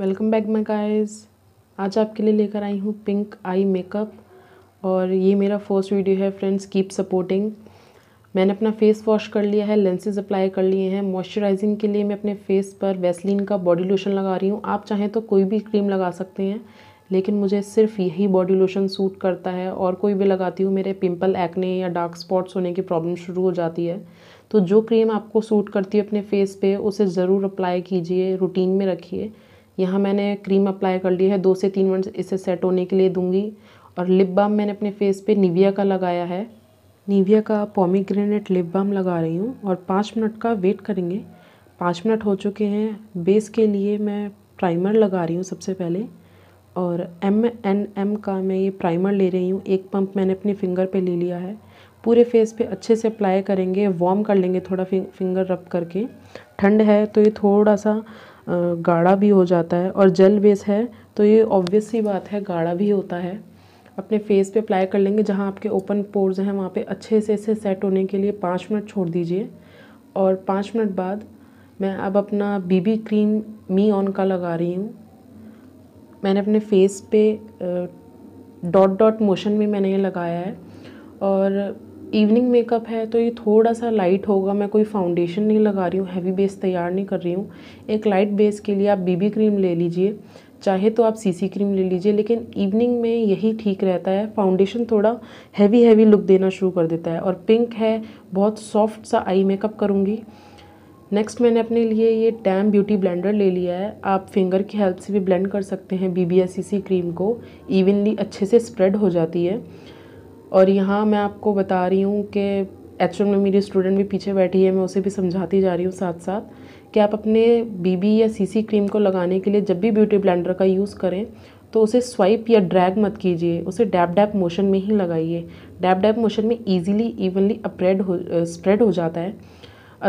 welcome back मै guys आज आपके लिए लेकर आई हूँ पिंक आई मेकअप और ये मेरा फर्स्ट वीडियो है फ्रेंड्स कीप सपोर्टिंग मैंने अपना फेस वॉश कर लिया है लेंसेज अप्लाई कर लिए हैं मॉइस्चराइजिंग के लिए मैं अपने फेस पर वैसलिन का बॉडी लोशन लगा रही हूँ आप चाहें तो कोई भी क्रीम लगा सकते हैं लेकिन मुझे सिर्फ यही बॉडी लोशन सूट करता है और कोई भी लगाती हूँ मेरे पिंपल एक्ने या डार्क स्पॉट्स होने की प्रॉब्लम शुरू हो जाती है तो जो क्रीम आपको सूट करती है अपने फेस पे उसे ज़रूर अप्लाई कीजिए रूटीन में रखिए यहाँ मैंने क्रीम अप्लाई कर ली है दो से तीन मिनट इसे सेट होने के लिए दूंगी और लिप बाम मैंने अपने फेस पे निविया का लगाया है निविया का पॉमीग्रेनेट लिप बाम लगा रही हूँ और पाँच मिनट का वेट करेंगे पाँच मिनट हो चुके हैं बेस के लिए मैं प्राइमर लगा रही हूँ सबसे पहले और एम एन एम का मैं ये प्राइमर ले रही हूँ एक पंप मैंने अपने फिंगर पे ले लिया है पूरे फेस पे अच्छे से अप्लाई करेंगे वॉम कर लेंगे थोड़ा फिंगर रब करके ठंड है तो ये थोड़ा सा गाढ़ा भी हो जाता है और जेल बेस है तो ये ऑब्वियस सी बात है गाढ़ा भी होता है अपने फेस पे अप्लाई कर लेंगे जहाँ आपके ओपन पोर्स हैं वहाँ पे अच्छे से इसे सेट होने के लिए पाँच मिनट छोड़ दीजिए और पाँच मिनट बाद मैं अब अपना बीबी क्रीम मी ऑन का लगा रही हूँ मैंने अपने फेस पे डॉट डॉट मोशन में मैंने ये लगाया है और इवनिंग मेकअप है तो ये थोड़ा सा लाइट होगा मैं कोई फाउंडेशन नहीं लगा रही हूँ हैवी बेस तैयार नहीं कर रही हूँ एक लाइट बेस के लिए आप बीबी क्रीम ले लीजिए चाहे तो आप सीसी क्रीम ले लीजिए लेकिन इवनिंग में यही ठीक रहता है फाउंडेशन थोड़ा हैवी हैवी लुक देना शुरू कर देता है और पिंक है बहुत सॉफ्ट सा आई मेकअप करूँगी नेक्स्ट मैंने अपने लिए ये टैम ब्यूटी ब्लेंडर ले लिया है आप फिंगर की हेल्प से भी ब्लेंड कर सकते हैं बी बी क्रीम को इवनली अच्छे से स्प्रेड हो जाती है और यहाँ मैं आपको बता रही हूँ कि एक्चुअल में मेरी स्टूडेंट भी पीछे बैठी है मैं उसे भी समझाती जा रही हूँ साथ साथ कि आप अपने बीबी या सीसी क्रीम को लगाने के लिए जब भी ब्यूटी ब्लेंडर का यूज़ करें तो उसे स्वाइप या ड्रैग मत कीजिए उसे डैप डैप मोशन में ही लगाइए डैप डैप मोशन में ईजिली इवनली अप्रेड हो स्प्रेड हो जाता है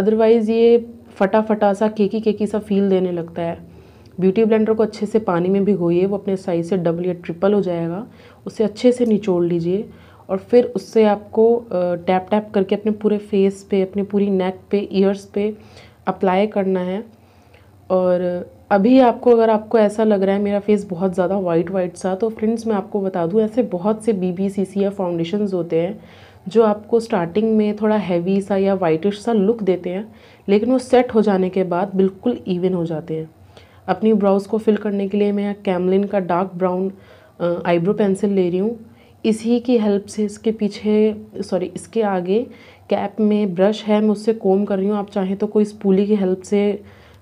अदरवाइज़ ये फटा फटा सा केकी केकी सा फील देने लगता है ब्यूटी ब्लेंडर को अच्छे से पानी में भिगोइए वो अपने साइज़ से डबल या ट्रिपल हो जाएगा उसे अच्छे से निचोड़ लीजिए और फिर उससे आपको टैप टैप करके अपने पूरे फेस पे अपने पूरी नेक पे ईयर्स पे अप्लाई करना है और अभी आपको अगर आपको ऐसा लग रहा है मेरा फेस बहुत ज़्यादा वाइट वाइट सा तो फ्रेंड्स मैं आपको बता दूँ ऐसे बहुत से बी बी सी सी या फाउंडेशन होते हैं जो आपको स्टार्टिंग में थोड़ा हैवी सा या वाइटिश सा लुक देते हैं लेकिन वो सेट हो जाने के बाद बिल्कुल इवन हो जाते हैं अपनी ब्राउज़ को फिल करने के लिए मैं कैमलिन का डार्क ब्राउन आईब्रो पेंसिल ले रही हूँ इसी की हेल्प से इसके पीछे सॉरी इसके आगे कैप में ब्रश है मैं उससे कोम कर रही हूँ आप चाहें तो कोई स्पूली की हेल्प से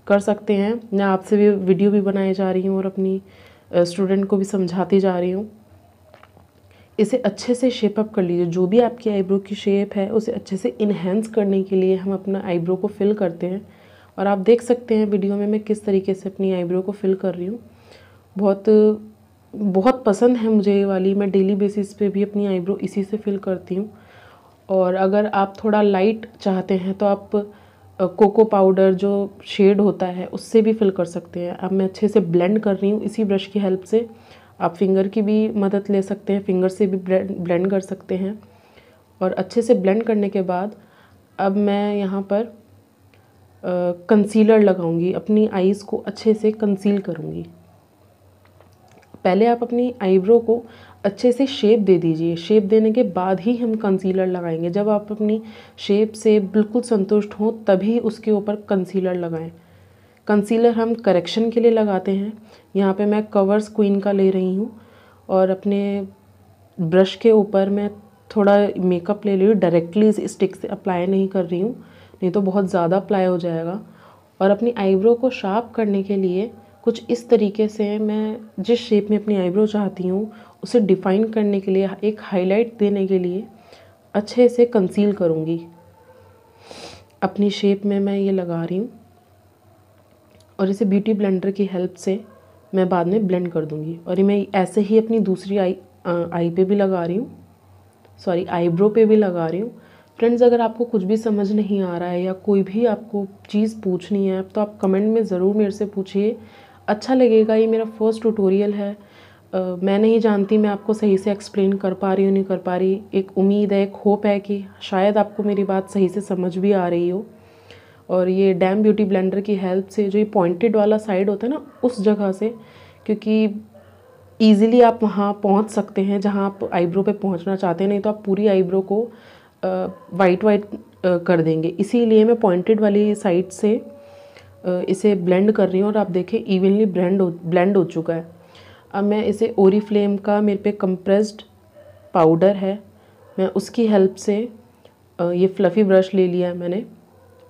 कर सकते हैं मैं आपसे भी वीडियो भी बनाए जा रही हूँ और अपनी स्टूडेंट को भी समझाती जा रही हूँ इसे अच्छे से शेप अप कर लीजिए जो भी आपकी आईब्रो की शेप है उसे अच्छे से इन्हेंस करने के लिए हम अपना आईब्रो को फिल करते हैं और आप देख सकते हैं वीडियो में मैं किस तरीके से अपनी आईब्रो को फिल कर रही हूँ बहुत बहुत पसंद है मुझे ये वाली मैं डेली बेसिस पे भी अपनी आईब्रो इसी से फिल करती हूँ और अगर आप थोड़ा लाइट चाहते हैं तो आप कोको पाउडर जो शेड होता है उससे भी फिल कर सकते हैं अब मैं अच्छे से ब्लेंड कर रही हूँ इसी ब्रश की हेल्प से आप फिंगर की भी मदद ले सकते हैं फिंगर से भी ब्लेंड कर सकते हैं और अच्छे से ब्लेंड करने के बाद अब मैं यहाँ पर कंसीलर लगाऊंगी अपनी आईज़ को अच्छे से कंसील करूँगी पहले आप अपनी आईब्रो को अच्छे से शेप दे दीजिए शेप देने के बाद ही हम कंसीलर लगाएंगे जब आप अपनी शेप से बिल्कुल संतुष्ट हों तभी उसके ऊपर कंसीलर लगाएं कंसीलर हम करेक्शन के लिए लगाते हैं यहाँ पे मैं कवर्स क्वीन का ले रही हूँ और अपने ब्रश के ऊपर मैं थोड़ा मेकअप ले रही हूँ डायरेक्टली इस स्टिक से अप्लाई नहीं कर रही हूँ नहीं तो बहुत ज़्यादा अप्लाई हो जाएगा और अपनी आईब्रो को शार्प करने के लिए कुछ इस तरीके से मैं जिस शेप में अपनी आईब्रो चाहती हूँ उसे डिफ़ाइन करने के लिए एक हाईलाइट देने के लिए अच्छे से कंसील करूँगी अपनी शेप में मैं ये लगा रही हूँ और इसे ब्यूटी ब्लेंडर की हेल्प से मैं बाद में ब्लेंड कर दूँगी और मैं ऐसे ही अपनी दूसरी आई आई पे भी लगा रही हूँ सॉरी आईब्रो पे भी लगा रही हूँ फ्रेंड्स अगर आपको कुछ भी समझ नहीं आ रहा है या कोई भी आपको चीज़ पूछनी है तो आप कमेंट में ज़रूर मेरे से पूछिए अच्छा लगेगा ये मेरा फर्स्ट ट्यूटोरियल है आ, मैं नहीं जानती मैं आपको सही से एक्सप्लेन कर पा रही हूँ नहीं कर पा रही एक उम्मीद है एक होप है कि शायद आपको मेरी बात सही से समझ भी आ रही हो और ये डैम ब्यूटी ब्लेंडर की हेल्प से जो ये पॉइंटेड वाला साइड होता है ना उस जगह से क्योंकि ईज़िली आप वहाँ पहुँच सकते हैं जहाँ आप आईब्रो पर पहुँचना चाहते हैं नहीं तो आप पूरी आईब्रो को वाइट वाइट कर देंगे इसीलिए मैं पॉइंटेड वाली साइड से इसे ब्लेंड कर रही हूँ और आप देखें इवनली ब्लेंड हो ब्लेंड हो चुका है अब मैं इसे ओरी फ्लेम का मेरे पे कंप्रेस्ड पाउडर है मैं उसकी हेल्प से ये फ्लफ़ी ब्रश ले लिया है मैंने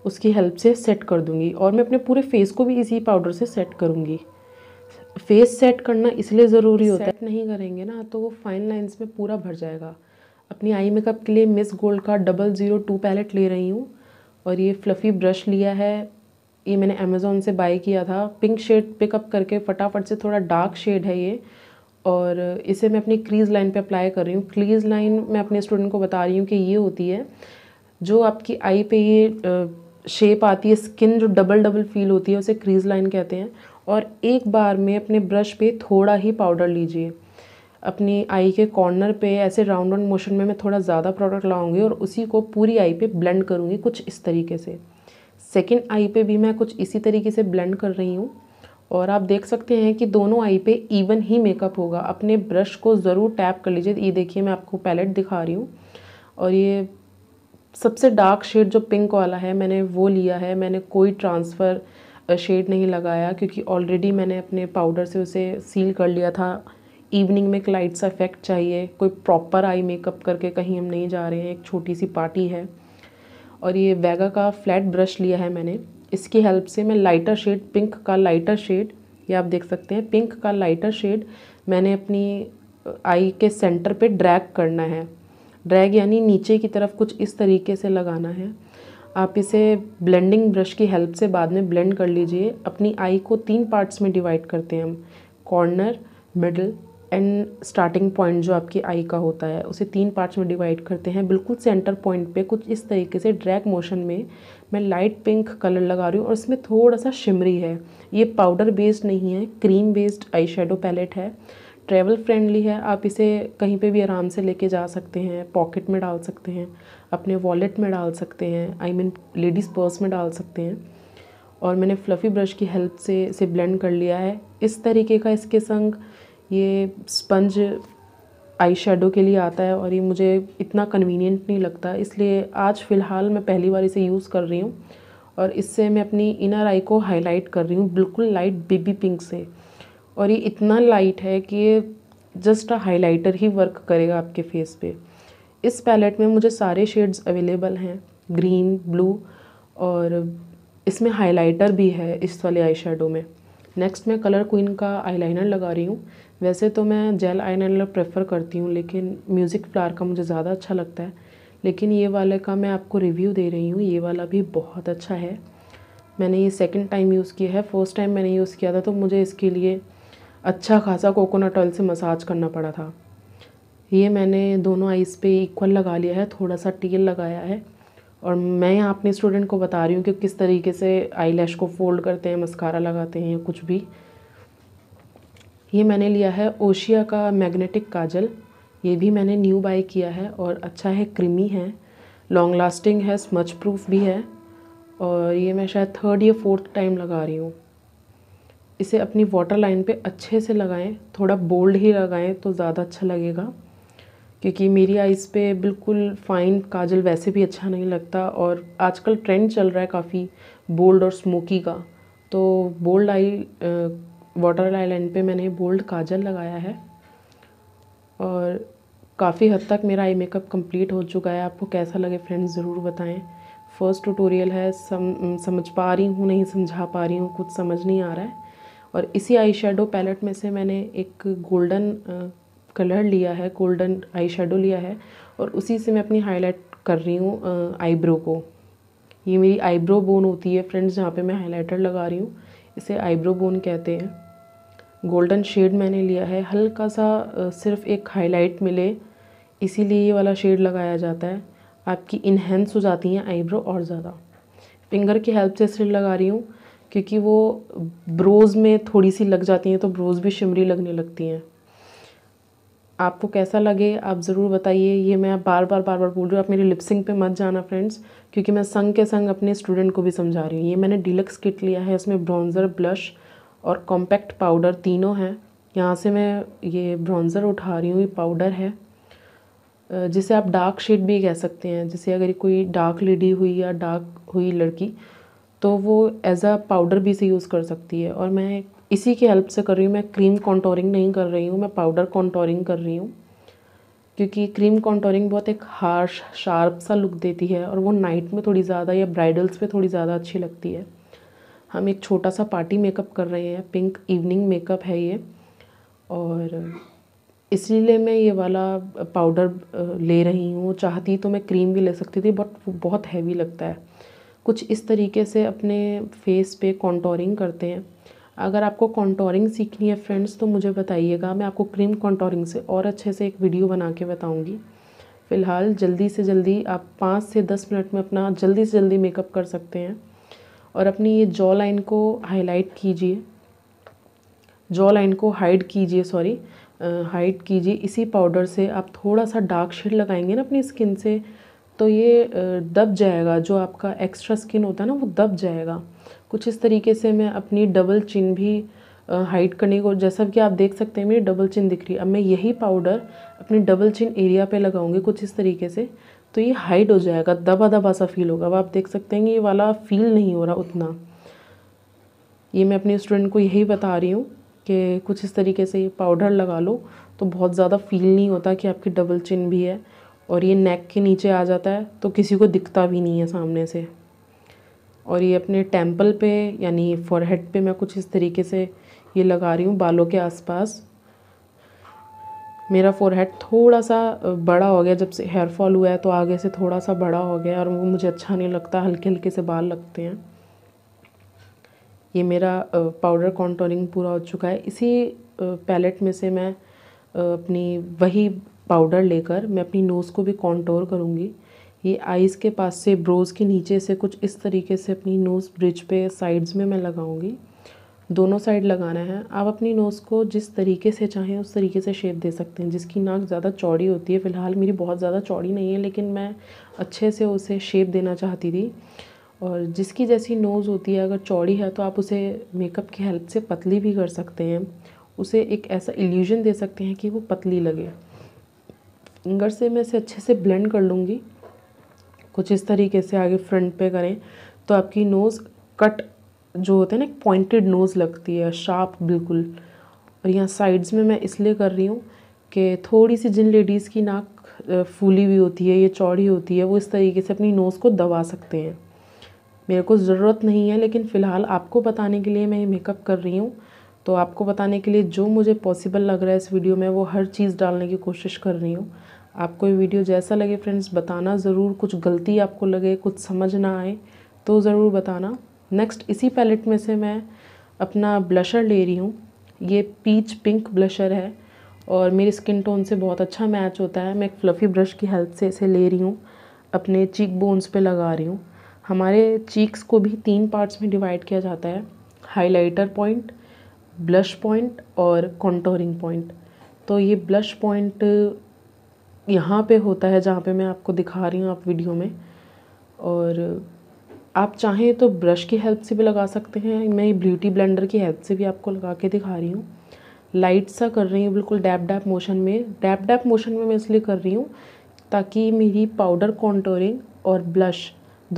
उसकी हेल्प से सेट कर दूँगी और मैं अपने पूरे फेस को भी इसी पाउडर से सेट करूँगी फेस सेट करना इसलिए ज़रूरी होता है नहीं करेंगे ना तो वो फाइन लाइन्स में पूरा भर जाएगा अपनी आई मेकअप के लिए मिस गोल्ड का डबल ज़ीरो टू पैलेट ले रही हूँ और ये फ्लफ़ी ब्रश लिया है ये मैंने अमेज़ोन से बाई किया था पिंक शेड पिकअप करके फटाफट से थोड़ा डार्क शेड है ये और इसे मैं अपनी क्रीज़ लाइन पे अप्लाई कर रही हूँ क्रीज़ लाइन मैं अपने स्टूडेंट को बता रही हूँ कि ये होती है जो आपकी आई पे ये शेप आती है स्किन जो डबल डबल फील होती है उसे क्रीज़ लाइन कहते हैं और एक बार में अपने ब्रश पे थोड़ा ही पाउडर लीजिए अपनी आई के कॉर्नर पे ऐसे राउंड राउंड मोशन में मैं थोड़ा ज़्यादा प्रोडक्ट लाऊँगी और उसी को पूरी आई पे ब्लेंड करूँगी कुछ इस तरीके से सेकेंड आई पे भी मैं कुछ इसी तरीके से ब्लेंड कर रही हूँ और आप देख सकते हैं कि दोनों आई पे इवन ही मेकअप होगा अपने ब्रश को ज़रूर टैप कर लीजिए ये देखिए मैं आपको पैलेट दिखा रही हूँ और ये सबसे डार्क शेड जो पिंक वाला है मैंने वो लिया है मैंने कोई ट्रांसफ़र शेड नहीं लगाया क्योंकि ऑलरेडी मैंने अपने पाउडर से उसे सील कर लिया था इवनिंग में एक लाइट सा इफ़ेक्ट चाहिए कोई प्रॉपर आई मेकअप करके कहीं हम नहीं जा रहे हैं एक छोटी सी पार्टी है और ये वेगा का फ्लैट ब्रश लिया है मैंने इसकी हेल्प से मैं लाइटर शेड पिंक का लाइटर शेड ये आप देख सकते हैं पिंक का लाइटर शेड मैंने अपनी आई के सेंटर पे ड्रैग करना है ड्रैग यानी नीचे की तरफ कुछ इस तरीके से लगाना है आप इसे ब्लेंडिंग ब्रश की हेल्प से बाद में ब्लेंड कर लीजिए अपनी आई को तीन पार्ट्स में डिवाइड करते हैं हम corner middle and starting point जो आपकी आई का होता है उसे तीन पार्ट्स में डिवाइड करते हैं बिल्कुल सेंटर पॉइंट पे कुछ इस तरीके से ड्रैग मोशन में मैं लाइट पिंक कलर लगा रही हूँ और इसमें थोड़ा सा शिमरी है ये पाउडर बेस्ड नहीं है cream based eye shadow palette है ट्रैवल फ्रेंडली है आप इसे कहीं पे भी आराम से लेके जा सकते हैं पॉकेट में डाल सकते हैं अपने वॉलेट में डाल सकते हैं आई मीन लेडीज़ पर्स में डाल सकते हैं और मैंने फ्लफ़ी ब्रश की हेल्प से इसे ब्लेंड कर लिया है इस तरीके का इसके संग ये स्पंज आई शेडो के लिए आता है और ये मुझे इतना कन्वीनियंट नहीं लगता इसलिए आज फ़िलहाल मैं पहली बार इसे यूज़ कर रही हूँ और इससे मैं अपनी इनर आई को हाईलाइट कर रही हूँ बिल्कुल लाइट बेबी पिंक से और ये इतना लाइट है कि ये जस्ट अ हाईलाइटर ही वर्क करेगा आपके फेस पे इस पैलेट में मुझे सारे शेड्स अवेलेबल हैं ग्रीन ब्लू और इसमें हाईलाइटर भी है इस वाले आई में नेक्स्ट मैं कलर क्वीन का आई लगा रही हूँ वैसे तो मैं जेल आईलाइनर प्रेफर करती हूँ लेकिन म्यूज़िक फ्लार का मुझे ज़्यादा अच्छा लगता है लेकिन ये वाले का मैं आपको रिव्यू दे रही हूँ ये वाला भी बहुत अच्छा है मैंने ये सेकंड टाइम यूज़ किया है फर्स्ट टाइम मैंने यूज़ किया था तो मुझे इसके लिए अच्छा खासा कोकोनट ऑयल से मसाज करना पड़ा था ये मैंने दोनों आइज़ पे इक्वल लगा लिया है थोड़ा सा टील लगाया है और मैं अपने स्टूडेंट को बता रही हूँ कि किस तरीके से आई को फोल्ड करते हैं मस्कारा लगाते हैं या कुछ भी ये मैंने लिया है ओशिया का मैग्नेटिक काजल ये भी मैंने न्यू बाय किया है और अच्छा है क्रीमी है लॉन्ग लास्टिंग है स्मच प्रूफ भी है और ये मैं शायद थर्ड या फोर्थ टाइम लगा रही हूँ इसे अपनी वाटर लाइन पर अच्छे से लगाएं थोड़ा बोल्ड ही लगाएं तो ज़्यादा अच्छा लगेगा क्योंकि मेरी आइज़ पे बिल्कुल फाइन काजल वैसे भी अच्छा नहीं लगता और आजकल ट्रेंड चल रहा है काफ़ी बोल्ड और स्मोकी का तो बोल्ड आई वाटर लाइन पे मैंने बोल्ड काजल लगाया है और काफ़ी हद तक मेरा आई मेकअप कंप्लीट हो चुका है आपको कैसा लगे फ्रेंड्स ज़रूर बताएं फर्स्ट ट्यूटोरियल है सम समझ पा रही हूँ नहीं समझा पा रही हूँ कुछ समझ नहीं आ रहा है और इसी आई शेडो पैलेट में से मैंने एक गोल्डन कलर लिया है गोल्डन आई शेडो लिया है और उसी से मैं अपनी हाईलाइट कर रही हूँ आईब्रो को ये मेरी आईब्रो बोन होती है फ्रेंड्स जहाँ पे मैं हाईलाइटर लगा रही हूँ इसे आईब्रो बोन कहते हैं गोल्डन शेड मैंने लिया है हल्का सा सिर्फ एक हाईलाइट मिले इसीलिए ये वाला शेड लगाया जाता है आपकी इन्हेंस हो जाती हैं आईब्रो और ज़्यादा फिंगर की हेल्प से शेड लगा रही हूँ क्योंकि वो ब्रोज़ में थोड़ी सी लग जाती हैं तो ब्रोज़ भी शिमरी लगने लगती हैं आपको कैसा लगे आप ज़रूर बताइए ये मैं बार बार बार बार बोल रही हूँ आप मेरी लिपसिंग पे मत जाना फ्रेंड्स क्योंकि मैं संग के संग अपने स्टूडेंट को भी समझा रही हूँ ये मैंने डिलक्स किट लिया है इसमें ब्रॉन्ज़र ब्लश और कॉम्पैक्ट पाउडर तीनों हैं यहाँ से मैं ये ब्रॉन्ज़र उठा रही हूँ ये पाउडर है जिसे आप डार्क शेड भी कह सकते हैं जैसे अगर कोई डार्क लेडी हुई या डार्क हुई लड़की तो वो एज अ पाउडर भी से यूज़ कर सकती है और मैं इसी की हेल्प से कर रही हूँ मैं क्रीम कॉन्टोरिंग नहीं कर रही हूँ मैं पाउडर कॉन्टोरिंग कर रही हूँ क्योंकि क्रीम कॉन्टोरिंग बहुत एक हार्श शार्प सा लुक देती है और वो नाइट में थोड़ी ज़्यादा या ब्राइडल्स पे थोड़ी ज़्यादा अच्छी लगती है हम एक छोटा सा पार्टी मेकअप कर रहे हैं पिंक इवनिंग मेकअप है ये और इसलिए मैं ये वाला पाउडर ले रही हूँ चाहती तो मैं क्रीम भी ले सकती थी बट बहुत हैवी लगता है कुछ इस तरीके से अपने फेस पे कॉन्टोरिंग करते हैं अगर आपको कॉन्टोरिंग सीखनी है फ्रेंड्स तो मुझे बताइएगा मैं आपको क्रीम कॉन्टोरिंग से और अच्छे से एक वीडियो बना के बताऊँगी फ़िलहाल जल्दी से जल्दी आप पाँच से दस मिनट में अपना जल्दी से जल्दी मेकअप कर सकते हैं और अपनी ये जॉ लाइन को हाईलाइट कीजिए जॉ लाइन को हाइड कीजिए सॉरी हाइड कीजिए इसी पाउडर से आप थोड़ा सा डार्क शेड लगाएंगे ना अपनी स्किन से तो ये दब जाएगा जो आपका एक्स्ट्रा स्किन होता है ना वो दब जाएगा कुछ इस तरीके से मैं अपनी डबल चिन भी हाइड करने को जैसा कि आप देख सकते हैं मेरी डबल चिन दिख रही है अब मैं यही पाउडर अपने डबल चिन एरिया पे लगाऊंगी कुछ इस तरीके से तो ये हाइड हो जाएगा दबा दबा सा फील होगा अब आप देख सकते हैं कि ये वाला फील नहीं हो रहा उतना ये मैं अपने स्टूडेंट को यही बता रही हूँ कि कुछ इस तरीके से ये पाउडर लगा लो तो बहुत ज़्यादा फील नहीं होता कि आपकी डबल चिन भी है और ये नेक के नीचे आ जाता है तो किसी को दिखता भी नहीं है सामने से और ये अपने टेम्पल पे यानी फॉरहेड पे मैं कुछ इस तरीके से ये लगा रही हूँ बालों के आसपास मेरा फोरहेड थोड़ा सा बड़ा हो गया जब से हेयर फॉल हुआ है तो आगे से थोड़ा सा बड़ा हो गया और वो मुझे अच्छा नहीं लगता हल्के हल्के से बाल लगते हैं ये मेरा पाउडर कॉन्टोरिंग पूरा हो चुका है इसी पैलेट में से मैं अपनी वही पाउडर लेकर मैं अपनी नोज़ को भी कॉन्टोर करूँगी ये आइज़ के पास से ब्रोज़ के नीचे से कुछ इस तरीके से अपनी नोज़ ब्रिज पे साइड्स में मैं लगाऊँगी दोनों साइड लगाना है आप अपनी नोज़ को जिस तरीके से चाहें उस तरीके से शेप दे सकते हैं जिसकी नाक ज़्यादा चौड़ी होती है फ़िलहाल मेरी बहुत ज़्यादा चौड़ी नहीं है लेकिन मैं अच्छे से उसे शेप देना चाहती थी और जिसकी जैसी नोज़ होती है अगर चौड़ी है तो आप उसे मेकअप की हेल्प से पतली भी कर सकते हैं उसे एक ऐसा इल्यूजन दे सकते हैं कि वो पतली लगे फिंगर से मैं इसे अच्छे से ब्लेंड कर लूँगी कुछ इस तरीके से आगे फ्रंट पे करें तो आपकी नोज़ कट जो होते हैं ना एक पॉइंटेड नोज़ लगती है शार्प बिल्कुल और यहाँ साइड्स में मैं इसलिए कर रही हूँ कि थोड़ी सी जिन लेडीज़ की नाक फूली हुई होती है या चौड़ी होती है वो इस तरीके से अपनी नोज़ को दबा सकते हैं मेरे को ज़रूरत नहीं है लेकिन फ़िलहाल आपको बताने के लिए मैं ये मेकअप कर रही हूँ तो आपको बताने के लिए जो मुझे पॉसिबल लग रहा है इस वीडियो में वो हर चीज़ डालने की कोशिश कर रही हूँ आपको ये वीडियो जैसा लगे फ्रेंड्स बताना ज़रूर कुछ गलती आपको लगे कुछ समझ ना आए तो ज़रूर बताना नेक्स्ट इसी पैलेट में से मैं अपना ब्लशर ले रही हूँ ये पीच पिंक ब्लशर है और मेरी स्किन टोन से बहुत अच्छा मैच होता है मैं एक फ्लफ़ी ब्रश की हेल्प से इसे ले रही हूँ अपने चीक बोन्स पे लगा रही हूँ हमारे चीक्स को भी तीन पार्ट्स में डिवाइड किया जाता है हाइलाइटर पॉइंट ब्लश पॉइंट और कॉन्टोरिंग पॉइंट तो ये ब्लश पॉइंट यहाँ पे होता है जहाँ पे मैं आपको दिखा रही हूँ आप वीडियो में और आप चाहें तो ब्रश की हेल्प से भी लगा सकते हैं मैं ब्यूटी ब्लेंडर की हेल्प से भी आपको लगा के दिखा रही हूँ लाइट सा कर रही हूँ बिल्कुल डैप डैप मोशन में डैप डैप मोशन में मैं इसलिए कर रही हूँ ताकि मेरी पाउडर कॉन्टोरिंग और ब्लश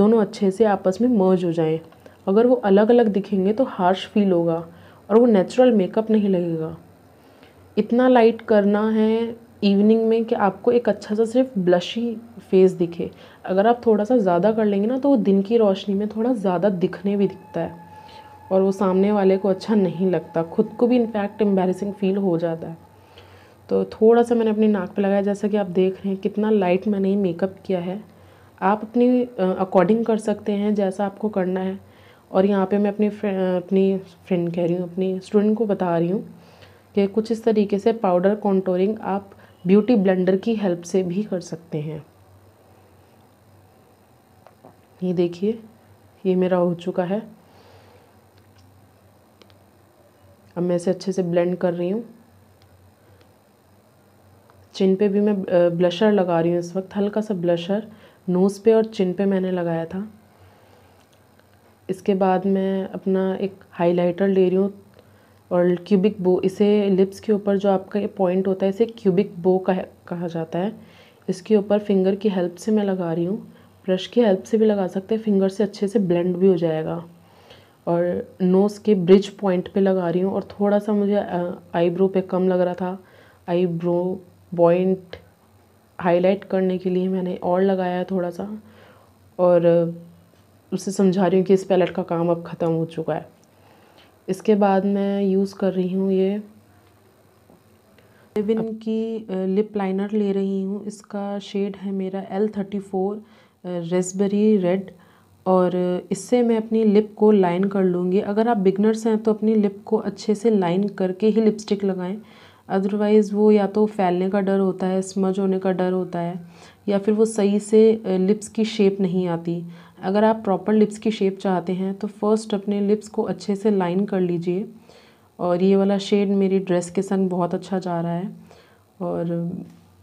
दोनों अच्छे से आपस में मर्ज हो जाएँ अगर वो अलग अलग दिखेंगे तो हार्श फील होगा और वो नेचुरल मेकअप नहीं लगेगा इतना लाइट करना है इवनिंग में कि आपको एक अच्छा सा सिर्फ ब्लशी फेस दिखे अगर आप थोड़ा सा ज़्यादा कर लेंगे ना तो वो दिन की रोशनी में थोड़ा ज़्यादा दिखने भी दिखता है और वो सामने वाले को अच्छा नहीं लगता खुद को भी इनफैक्ट एम्बेरसिंग फील हो जाता है तो थोड़ा सा मैंने अपनी नाक पर लगाया जैसा कि आप देख रहे हैं कितना लाइट मैंने मेकअप किया है आप अपनी अकॉर्डिंग कर सकते हैं जैसा आपको करना है और यहाँ पे मैं अपनी अपनी फ्रेंड कह रही हूँ अपनी स्टूडेंट को बता रही हूँ कि कुछ इस तरीके से पाउडर कॉन्टोरिंग आप ब्यूटी ब्लेंडर की हेल्प से भी कर सकते हैं ये देखिए ये मेरा हो चुका है अब मैं इसे अच्छे से ब्लेंड कर रही हूँ चिन पे भी मैं ब्लशर लगा रही हूँ इस वक्त हल्का सा ब्लशर नोज़ पे और चिन पे मैंने लगाया था इसके बाद मैं अपना एक हाइलाइटर ले रही हूँ और क्यूबिक बो इसे लिप्स के ऊपर जो आपका ये पॉइंट होता है इसे क्यूबिक बो कह, कहा जाता है इसके ऊपर फिंगर की हेल्प से मैं लगा रही हूँ ब्रश की हेल्प से भी लगा सकते हैं फिंगर से अच्छे से ब्लेंड भी हो जाएगा और नोज़ के ब्रिज पॉइंट पे लगा रही हूँ और थोड़ा सा मुझे आईब्रो पे कम लग रहा था आईब्रो पॉइंट हाईलाइट करने के लिए मैंने और लगाया है थोड़ा सा और उसे समझा रही हूँ कि इस पैलेट का काम अब ख़त्म हो चुका है इसके बाद मैं यूज़ कर रही हूँ ये एविन की लिप लाइनर ले रही हूँ इसका शेड है मेरा L thirty four raspberry red और इससे मैं अपनी लिप को लाइन कर लूँगी अगर आप बिगनर्स हैं तो अपनी लिप को अच्छे से लाइन करके ही लिपस्टिक लगाएं अदरवाइज़ वो या तो फैलने का डर होता है स्मज होने का डर होता है या फिर वो सही से लिप्स की शेप नहीं आती अगर आप प्रॉपर लिप्स की शेप चाहते हैं तो फर्स्ट अपने लिप्स को अच्छे से लाइन कर लीजिए और ये वाला शेड मेरी ड्रेस के संग बहुत अच्छा जा रहा है और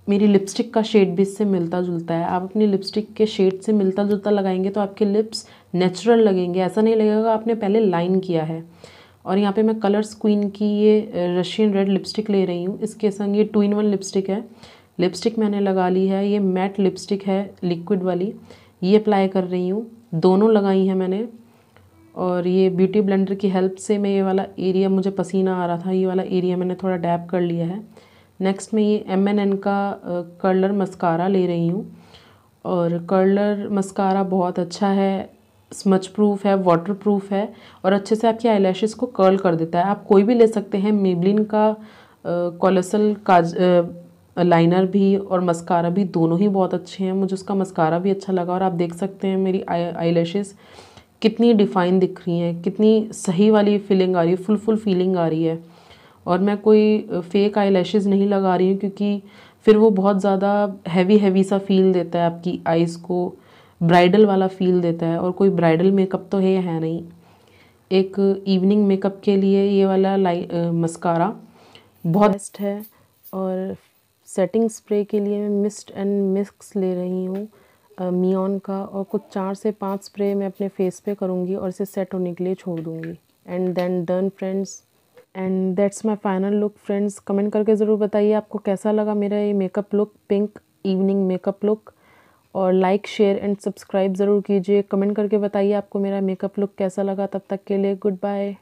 मेरी लिपस्टिक का शेड भी इससे मिलता जुलता है आप अपनी लिपस्टिक के शेड से मिलता जुलता लगाएंगे तो आपके लिप्स नेचुरल लगेंगे ऐसा नहीं लगेगा आपने पहले लाइन किया है और यहाँ पे मैं कलर्स क्वीन की ये रशियन रेड लिपस्टिक ले रही हूँ इसके संग ये टू इन वन लिपस्टिक है लिपस्टिक मैंने लगा ली है ये मैट लिपस्टिक है लिक्विड वाली ये अप्लाई कर रही हूँ दोनों लगाई हैं मैंने और ये ब्यूटी ब्लेंडर की हेल्प से मैं ये वाला एरिया मुझे पसीना आ रहा था ये वाला एरिया मैंने थोड़ा डैप कर लिया है नेक्स्ट में ये एम एन एन का कर्लर मस्कारा ले रही हूँ और कर्लर मस्कारा बहुत अच्छा है स्मच प्रूफ है वाटर प्रूफ है और अच्छे से आपकी आई को कर्ल कर देता है आप कोई भी ले सकते हैं मेबलिन का कॉलसल काज लाइनर भी और मस्कारा भी दोनों ही बहुत अच्छे हैं मुझे उसका मस्कारा भी अच्छा लगा और आप देख सकते हैं मेरी आई आई कितनी डिफ़ाइन दिख रही हैं कितनी सही वाली फीलिंग आ रही है फुल फुल फीलिंग आ रही है और मैं कोई फेक आई नहीं लगा रही हूँ क्योंकि फिर वो बहुत ज़्यादा हैवी हैवी सा फील देता है आपकी आइज़ को ब्राइडल वाला फील देता है और कोई ब्राइडल मेकअप तो है है नहीं एक इवनिंग मेकअप के लिए ये वाला लाई मस्कारा बहुत बेस्ट है और सेटिंग स्प्रे के लिए मैं मिस्ट एंड मिक्स ले रही हूँ मियन का और कुछ चार से पांच स्प्रे मैं अपने फेस पे करूँगी और इसे सेट होने के लिए छोड़ दूँगी and then done friends and that's my final look friends comment करके ज़रूर बताइए आपको कैसा लगा मेरा ये makeup look pink evening makeup look और लाइक शेयर एंड सब्सक्राइब ज़रूर कीजिए कमेंट करके बताइए आपको मेरा मेकअप लुक कैसा लगा तब तक के लिए गुड बाय